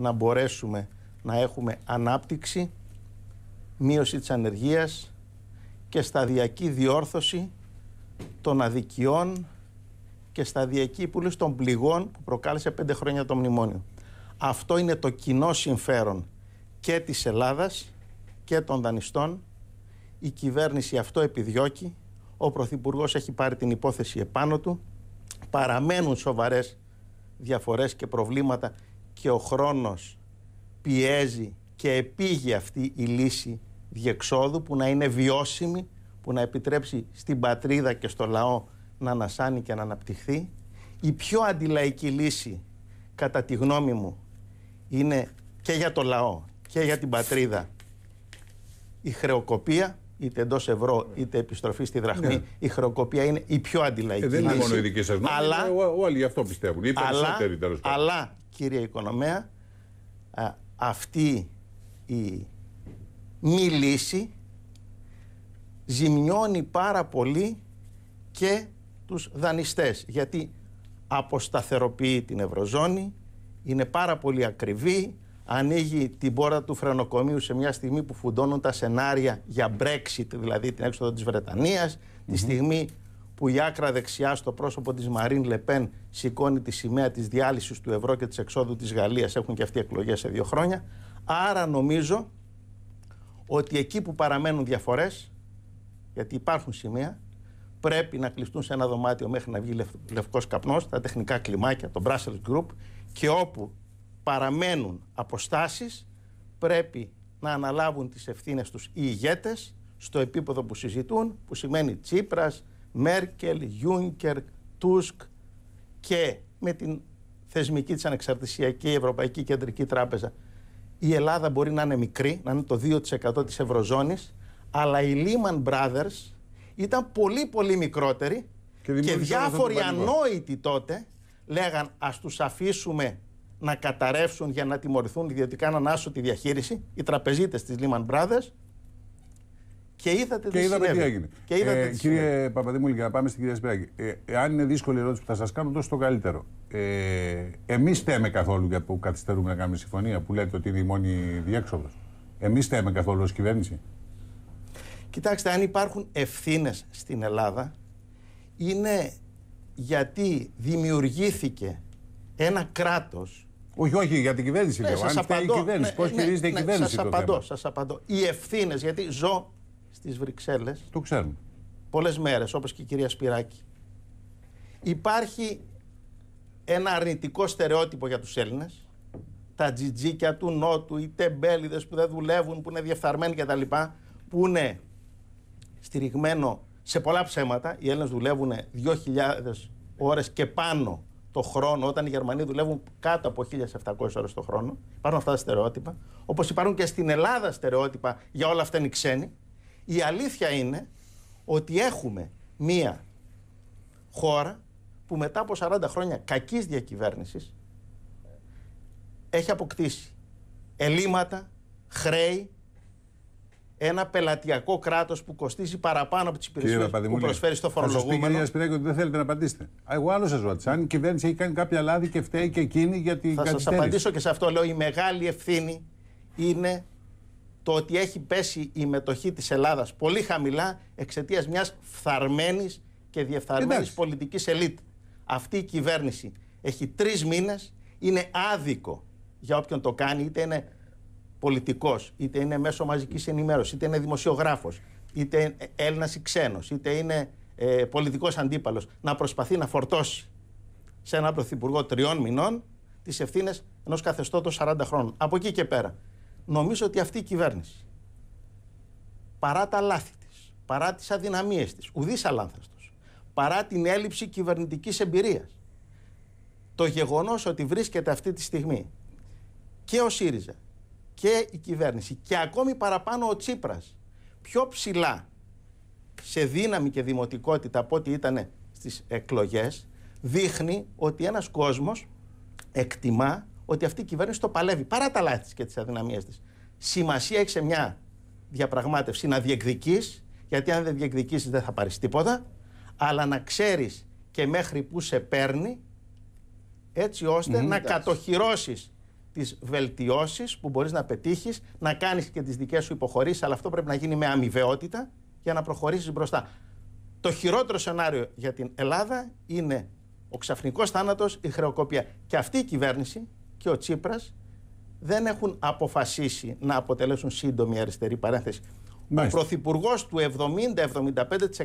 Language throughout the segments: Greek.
να μπορέσουμε να έχουμε ανάπτυξη, μείωση της ανεργίας και σταδιακή διόρθωση των αδικιών και σταδιακή πουλήση των πληγών που προκάλεσε πέντε χρόνια το μνημόνιο. Αυτό είναι το κοινό συμφέρον και της Ελλάδας και των δανειστών. Η κυβέρνηση αυτό επιδιώκει. Ο Πρωθυπουργός έχει πάρει την υπόθεση επάνω του. Παραμένουν σοβαρές διαφορές και προβλήματα και ο χρόνος πιέζει και επήγει αυτή η λύση διεξόδου που να είναι βιώσιμη, που να επιτρέψει στην πατρίδα και στο λαό να ανασάνει και να αναπτυχθεί. Η πιο αντιλαϊκή λύση, κατά τη γνώμη μου, είναι και για το λαό και για την πατρίδα η χρεοκοπία, είτε εντός ευρώ είτε επιστροφή στη δραχμή, ναι. η χρεοκοπία είναι η πιο αντιλαϊκή. Ε, δεν είναι μόνο η δική σα αλλά, ε, όλοι γι' αυτό πιστεύουν. Οι αλλά, αλλά κύρια οικονομέα αυτή η μη λύση ζημιώνει πάρα πολύ και τους δανειστές γιατί αποσταθεροποιεί την Ευρωζώνη, είναι πάρα πολύ ακριβή, ανοίγει την πόρτα του φρενοκομείου σε μια στιγμή που φουντώνουν τα σενάρια για Brexit, δηλαδή την έξοδο της Βρετανίας, mm-hmm. τη στιγμή που η άκρα δεξιά στο πρόσωπο της Μαρίν Λεπέν σηκώνει τη σημαία της διάλυσης του ευρώ και της εξόδου της Γαλλίας. Έχουν και αυτοί εκλογές σε δύο χρόνια. Άρα νομίζω ότι εκεί που παραμένουν διαφορές, γιατί υπάρχουν σημεία, πρέπει να κλειστούν σε ένα δωμάτιο μέχρι να βγει λευκό λευκός καπνός, τα τεχνικά κλιμάκια, το Brussels Group, και όπου παραμένουν αποστάσεις, πρέπει να αναλάβουν τις ευθύνες τους οι ηγέτες στο επίπεδο που συζητούν, που σημαίνει Τσίπρας, Μέρκελ, Γιούνκερ, Τούσκ και με την θεσμική της ανεξαρτησιακή Ευρωπαϊκή Κεντρική Τράπεζα. Η Ελλάδα μπορεί να είναι μικρή, να είναι το 2% της Ευρωζώνης, αλλά οι Lehman Brothers ήταν πολύ πολύ μικρότεροι και, διάφοροι ανόητοι τότε λέγαν ας τους αφήσουμε να καταρρεύσουν για να τιμωρηθούν ιδιωτικά να ανάσω τη διαχείριση, οι τραπεζίτες της Lehman Brothers και είδατε τι, έγινε. Και είδατε ε, κύριε Παπαδήμουλη, για να πάμε στην κυρία Σπυράκη. Ε, αν είναι δύσκολη η ερώτηση που θα σας κάνω, τόσο το καλύτερο. Ε, Εμείς θέμε καθόλου για που καθυστερούμε να κάνουμε συμφωνία, που λέτε ότι είναι η μόνη διέξοδος. Εμείς θέμε καθόλου ως κυβέρνηση. Κοιτάξτε, αν υπάρχουν ευθύνες στην Ελλάδα, είναι γιατί δημιουργήθηκε ένα κράτος. όχι, όχι, για την κυβέρνηση ναι, λέω. Αν φταίει η κυβέρνηση, ναι, πώς ναι, η ναι, κυβέρνηση. Σας απαντώ, σας απαντώ. Οι ευθύνες, γιατί ζω στις Βρυξέλλες. Το ξέρουν. Πολλές μέρες, όπως και η κυρία Σπυράκη. Υπάρχει ένα αρνητικό στερεότυπο για τους Έλληνες. Τα τζιτζίκια του Νότου, οι τεμπέληδες που δεν δουλεύουν, που είναι διεφθαρμένοι κτλ. Που είναι στηριγμένο σε πολλά ψέματα. Οι Έλληνες δουλεύουν 2.000 ώρες και πάνω το χρόνο, όταν οι Γερμανοί δουλεύουν κάτω από 1.700 ώρες το χρόνο. Υπάρχουν αυτά τα στερεότυπα. Όπως υπάρχουν και στην Ελλάδα στερεότυπα για όλα αυτά είναι οι ξένοι. Η αλήθεια είναι ότι έχουμε μία χώρα που μετά από 40 χρόνια κακής διακυβέρνησης έχει αποκτήσει ελλείμματα, χρέη, ένα πελατειακό κράτος που κοστίζει παραπάνω από τις υπηρεσίες που προσφέρει στο φορολογούμενο. Κύριε Σπυράκη, ότι δεν θέλετε να απαντήσετε. Εγώ άλλο σας ρώτησα. Αν η κυβέρνηση έχει κάνει κάποια λάθη και φταίει και εκείνη γιατί Θα σας απαντήσω και σε αυτό. Λέω η μεγάλη ευθύνη είναι το ότι έχει πέσει η μετοχή της Ελλάδας πολύ χαμηλά εξαιτίας μιας φθαρμένης και διεφθαρμένης πολιτικής ελίτ. Αυτή η κυβέρνηση έχει τρεις μήνες, είναι άδικο για όποιον το κάνει, είτε είναι πολιτικός, είτε είναι μέσο μαζικής ενημέρωσης, είτε είναι δημοσιογράφος, είτε Έλληνας ή ξένος, είτε είναι ε, πολιτικός αντίπαλος, να προσπαθεί να φορτώσει σε έναν πρωθυπουργό τριών μηνών τις ευθύνες ενός καθεστώτος 40 χρόνων. Από εκεί και πέρα. Νομίζω ότι αυτή η κυβέρνηση, παρά τα λάθη της, παρά τις αδυναμίες της, ουδής αλάνθαστο, παρά την έλλειψη κυβερνητικής εμπειρίας, το γεγονός ότι βρίσκεται αυτή τη στιγμή και ο ΣΥΡΙΖΑ και η κυβέρνηση και ακόμη παραπάνω ο Τσίπρας πιο ψηλά σε δύναμη και δημοτικότητα από ό,τι ήταν στις εκλογές δείχνει ότι ένας κόσμος εκτιμά ότι αυτή η κυβέρνηση το παλεύει παρά τα λάθη τη και τις αδυναμίες της. Σημασία έχει σε μια διαπραγμάτευση να διεκδική, γιατί αν δεν διεκδικήσει δεν θα πάρεις τίποτα, αλλά να ξέρεις και μέχρι που σε παίρνει, έτσι ώστε να κατοχυρώσεις τις βελτιώσεις που μπορείς να πετύχεις, να κάνεις και τις δικές σου υποχωρήσεις, αλλά αυτό πρέπει να γίνει με αμοιβαιότητα για να προχωρήσεις μπροστά. Το χειρότερο σενάριο για την Ελλάδα είναι ο ξαφνικός θάνατος, η χρεοκοπία. Και αυτή η κυβέρνηση και ο τσίπρας δεν έχουν αποφασίσει να αποτελέσουν σύντομη αριστερή παρένθεση. Ο Πρωθυπουργός του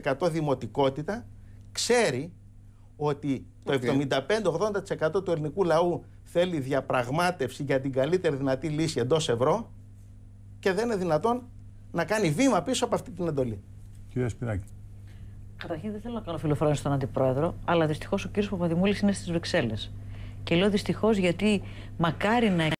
70-75% δημοτικότητα ξέρει ότι το 75-80% του ελληνικού λαού θέλει διαπραγμάτευση για την καλύτερη δυνατή λύση εντός ευρώ και δεν είναι δυνατόν να κάνει βήμα πίσω από αυτή την εντολή. Κύριε Σπυράκη. Καταρχήν δεν θέλω να κάνω φιλοφρόνηση στον Αντιπρόεδρο, αλλά δυστυχώς ο κύριος Παπαδημούλης είναι στις Βρυξέλλες. Και λέω δυστυχώς γιατί μακάρι να